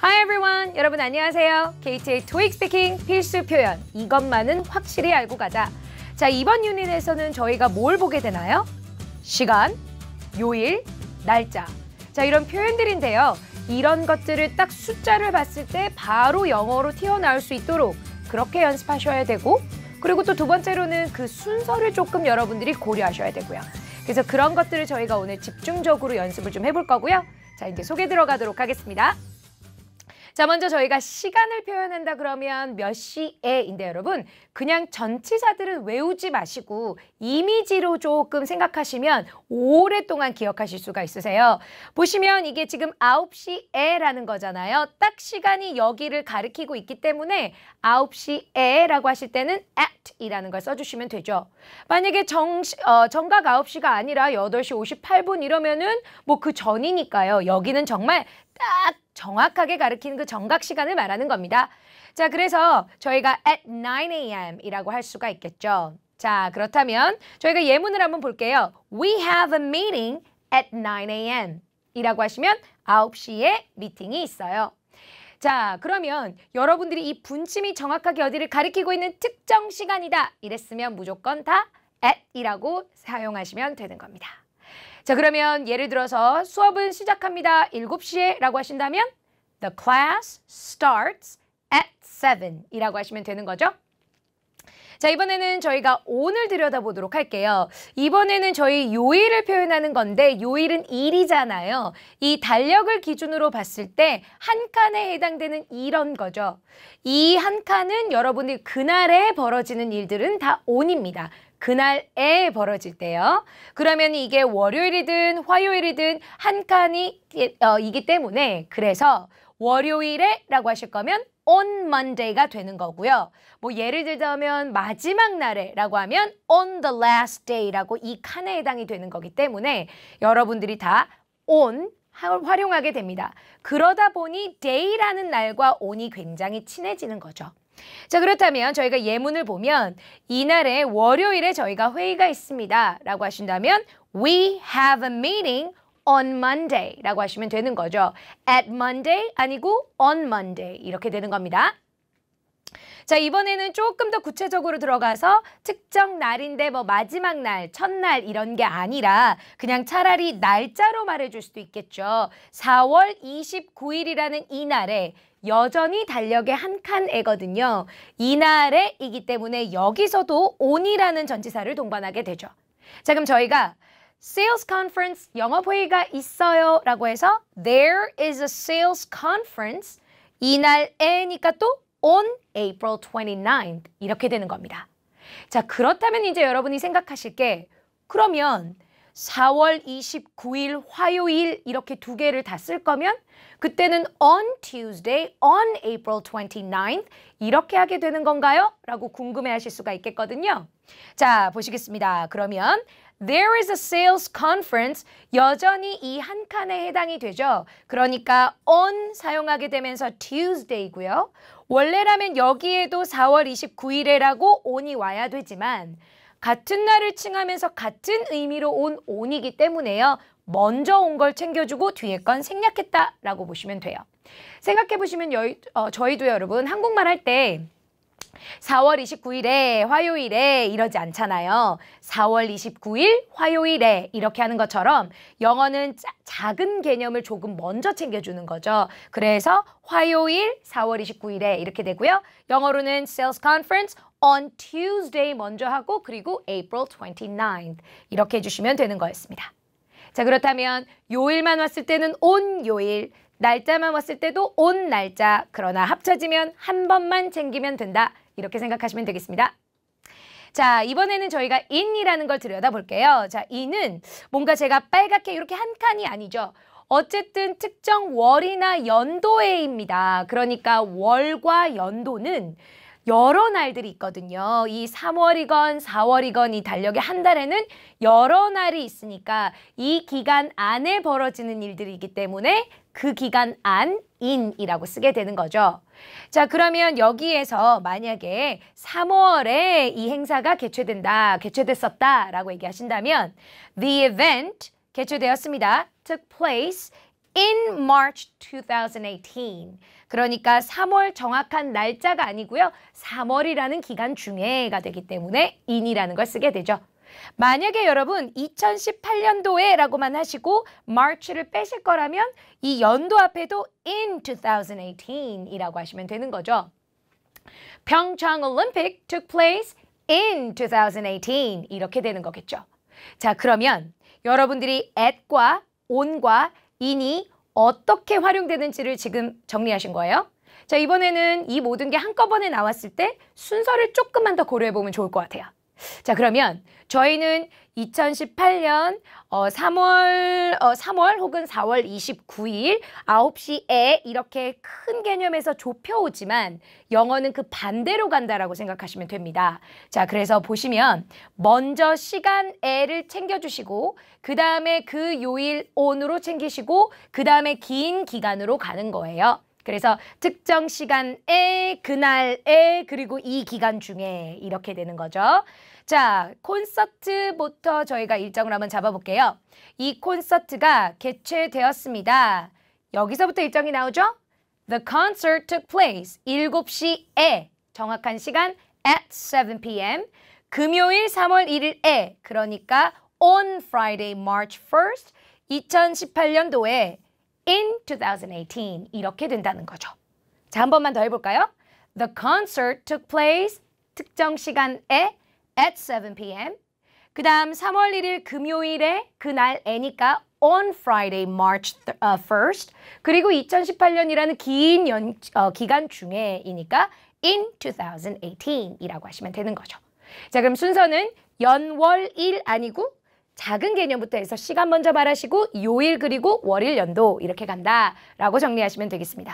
Hi everyone! 여러분 안녕하세요. KT의 토익 스피킹 필수 표현 이것만은 확실히 알고 가자. 자 이번 유닛에서는 저희가 뭘 보게 되나요? 시간, 요일, 날짜. 자 이런 표현들인데요. 이런 것들을 딱 숫자를 봤을 때 바로 영어로 튀어나올 수 있도록 그렇게 연습하셔야 되고 그리고 또 두 번째로는 그 순서를 조금 여러분들이 고려하셔야 되고요. 그래서 그런 것들을 저희가 오늘 집중적으로 연습을 좀 해볼 거고요. 자, 이제 소개 들어가도록 하겠습니다. 자, 먼저 저희가 시간을 표현한다 그러면 몇 시에인데 여러분 그냥 전치사들은 외우지 마시고 이미지로 조금 생각하시면 오랫동안 기억하실 수가 있으세요. 보시면 이게 지금 9시에라는 거잖아요. 딱 시간이 여기를 가리키고 있기 때문에 9시에라고 하실 때는 at이라는 걸 써주시면 되죠. 만약에 정, 어, 정각 9시가 아니라 8시 58분 이러면은 뭐 그 전이니까요. 여기는 정말 딱 정확하게 가르키는 그 정각 시간을 말하는 겁니다. 자, 그래서 저희가 at 9 a.m. 이라고 할 수가 있겠죠. 자, 그렇다면 저희가 예문을 한번 볼게요. We have a meeting at 9 a.m. 이라고 하시면 9시에 미팅이 있어요. 자, 그러면 여러분들이 이 분침이 정확하게 어디를 가리키고 있는 특정 시간이다 이랬으면 무조건 다 at이라고 사용하시면 되는 겁니다. 자, 그러면 예를 들어서 수업은 시작합니다. 7시에 라고 하신다면 The class starts at 7 이라고 하시면 되는 거죠. 자, 이번에는 저희가 오늘 들여다보도록 할게요. 이번에는 저희 요일을 표현하는 건데 요일은 일이잖아요. 이 달력을 기준으로 봤을 때 한 칸에 해당되는 이런 거죠. 이 한 칸은 여러분이 그날에 벌어지는 일들은 다온입니다 그날에 벌어질 때요. 그러면 이게 월요일이든 화요일이든 한 칸이 어, 이기 때문에 그래서 월요일에 라고 하실 거면 on Monday가 되는 거고요. 뭐 예를 들자면 마지막 날에 라고 하면 on the last day 라고 이 칸에 해당이 되는 거기 때문에 여러분들이 다 on 활용하게 됩니다. 그러다 보니 day라는 날과 on이 굉장히 친해지는 거죠. 자, 그렇다면 저희가 예문을 보면 이날에 월요일에 저희가 회의가 있습니다. 라고 하신다면 We have a meeting on Monday 라고 하시면 되는 거죠. At Monday 아니고 on Monday 이렇게 되는 겁니다. 자, 이번에는 조금 더 구체적으로 들어가서 특정 날인데 뭐 마지막 날, 첫날 이런 게 아니라 그냥 차라리 날짜로 말해줄 수도 있겠죠. 4월 29일이라는 이 날에 여전히 달력의 한 칸애거든요. 이날에 이기 때문에 여기서도 on이라는 전치사를 동반하게 되죠. 자 그럼 저희가 sales conference 영업 회의가 있어요 라고 해서 there is a sales conference 이날에니까 또 on April 29th 이렇게 되는 겁니다. 자 그렇다면 이제 여러분이 생각하실 게 그러면 4월 29일 화요일 이렇게 두 개를 다 쓸 거면 그때는 on Tuesday, on April 29th 이렇게 하게 되는 건가요? 라고 궁금해하실 수가 있겠거든요. 자, 보시겠습니다. 그러면 There is a sales conference. 여전히 이 한 칸에 해당이 되죠. 그러니까 on 사용하게 되면서 Tuesday고요. 원래라면 여기에도 4월 29일에라고 on이 와야 되지만 같은 날을 칭하면서 같은 의미로 온 온이기 때문에요. 먼저 온 걸 챙겨주고 뒤에 건 생략했다라고 보시면 돼요. 생각해보시면 어, 저희도 여러분 한국말 할때 사월이십구일에 화요일에 이러지 않잖아요. 사월이십구일 화요일에 이렇게 하는 것처럼 영어는 짜, 작은 개념을 조금 먼저 챙겨주는 거죠. 그래서 화요일 사월이십구일에 이렇게 되고요. 영어로는 Sales Conference on Tuesday 먼저 하고 그리고 April 29th 이렇게 해주시면 되는 거였습니다. 자 그렇다면 요일만 왔을 때는 온 요일, 날짜만 왔을 때도 온 날짜, 그러나 합쳐지면 한 번만 챙기면 된다. 이렇게 생각하시면 되겠습니다. 자, 이번에는 저희가 인이라는 걸 들여다볼게요. 자, 인은 뭔가 제가 빨갛게 이렇게 한 칸이 아니죠. 어쨌든 특정 월이나 연도에입니다. 그러니까 월과 연도는 여러 날들이 있거든요. 이 3월이건 4월이건 이 달력의 한 달에는 여러 날이 있으니까 이 기간 안에 벌어지는 일들이기 때문에 그 기간 안 in이라고 쓰게 되는 거죠. 자, 그러면 여기에서 만약에 3월에 이 행사가 개최된다, 개최됐었다 라고 얘기하신다면 The event 개최되었습니다. took place in March 2018. 그러니까 3월 정확한 날짜가 아니고요. 3월이라는 기간 중에가 되기 때문에 in이라는 걸 쓰게 되죠. 만약에 여러분 2018년도에 라고만 하시고 March를 빼실 거라면 이 연도 앞에도 in 2018 이라고 하시면 되는 거죠. 평창 올림픽 took place in 2018 이렇게 되는 거겠죠. 자 그러면 여러분들이 at과 on과 in이 어떻게 활용되는지를 지금 정리하신 거예요. 자 이번에는 이 모든 게 한꺼번에 나왔을 때 순서를 조금만 더 고려해보면 좋을 것 같아요. 자 그러면 저희는 2018년 어, 3월, 어, 3월 혹은 4월 29일 9시에 이렇게 큰 개념에서 좁혀오지만 영어는 그 반대로 간다라고 생각하시면 됩니다. 자, 그래서 보시면 먼저 시간 에를 챙겨주시고 그 다음에 그 요일 온으로 챙기시고 그 다음에 긴 기간으로 가는 거예요. 그래서 특정 시간에 그날에 그리고 이 기간 중에 이렇게 되는 거죠. 자, 콘서트부터 저희가 일정을 한번 잡아볼게요. 이 콘서트가 개최되었습니다. 여기서부터 일정이 나오죠? The concert took place 7시에 정확한 시간 at 7 p.m. 금요일 3월 1일에 그러니까 on Friday March 1st 2018년도에 in 2018 이렇게 된다는 거죠. 자, 한 번만 더 해볼까요? The concert took place 특정 시간에 at 7 p.m. 그 다음 3월 1일 금요일에 그날 애니까 on Friday, March 1st. 어, 그리고 2018년이라는 긴 연, 어, 기간 중에이니까 in 2018이라고 하시면 되는 거죠. 자, 그럼 순서는 연월 일 아니고 작은 개념부터 해서 시간 먼저 말하시고 요일 그리고 월일 연도 이렇게 간다라고 정리하시면 되겠습니다.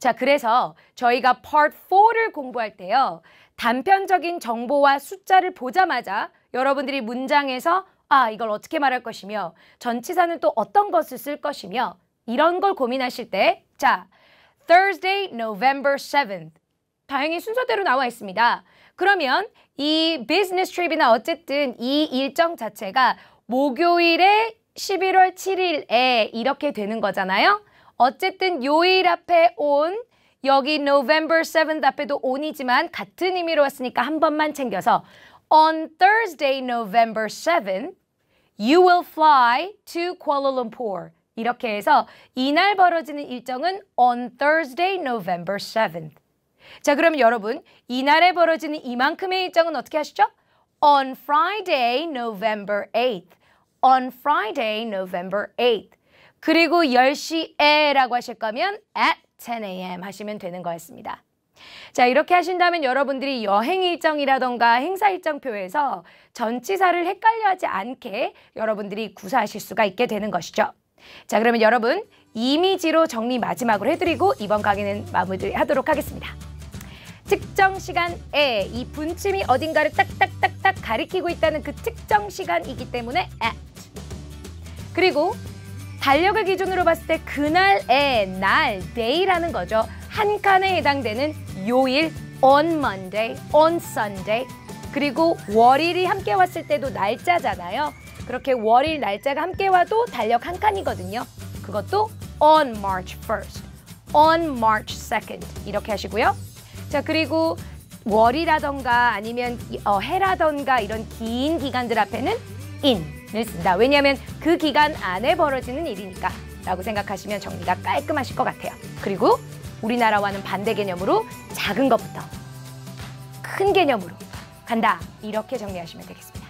자, 그래서 저희가 Part 4를 공부할 때요. 단편적인 정보와 숫자를 보자마자 여러분들이 문장에서 아, 이걸 어떻게 말할 것이며 전치사는 또 어떤 것을 쓸 것이며 이런 걸 고민하실 때 자, Thursday, November 7th 다행히 순서대로 나와 있습니다. 그러면 이 비즈니스 트립이나 어쨌든 이 일정 자체가 목요일에 11월 7일에 이렇게 되는 거잖아요. 어쨌든 요일 앞에 온 여기 November 7th 앞에도 온이지만 같은 의미로 왔으니까 한 번만 챙겨서 On Thursday, November 7th, you will fly to Kuala Lumpur. 이렇게 해서 이날 벌어지는 일정은 On Thursday, November 7th. 자, 그럼 여러분 이날에 벌어지는 이만큼의 일정은 어떻게 하시죠? On Friday, November 8th. On Friday, November 8th. 그리고 10시에라고 하실 거면 at 10 a.m. 하시면 되는 거였습니다. 자 이렇게 하신다면 여러분들이 여행 일정이라던가 행사 일정표에서 전치사를 헷갈려하지 않게 여러분들이 구사하실 수가 있게 되는 것이죠. 자 그러면 여러분 이미지로 정리 마지막으로 해드리고 이번 강의는 마무리하도록 하겠습니다. 특정 시간에 이 분침이 어딘가를 딱딱딱딱 가리키고 있다는 그 특정 시간이기 때문에 at. 그리고 달력을 기준으로 봤을 때 그날의 날, day라는 거죠. 한 칸에 해당되는 요일, on Monday, on Sunday. 그리고 월일이 함께 왔을 때도 날짜잖아요. 그렇게 월일 날짜가 함께 와도 달력 한 칸이거든요. 그것도 on March 1st, on March 2nd 이렇게 하시고요. 자, 그리고 월이라던가 아니면 어, 해라던가 이런 긴 기간들 앞에는 인을 쓴다. 왜냐하면 그 기간 안에 벌어지는 일이니까 라고 생각하시면 정리가 깔끔하실 것 같아요. 그리고 우리나라와는 반대 개념으로 작은 것부터 큰 개념으로 간다. 이렇게 정리하시면 되겠습니다.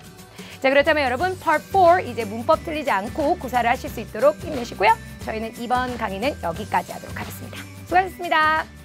자 그렇다면 여러분 Part 4 이제 문법 틀리지 않고 구사를 하실 수 있도록 힘내시고요. 저희는 이번 강의는 여기까지 하도록 하겠습니다. 수고하셨습니다.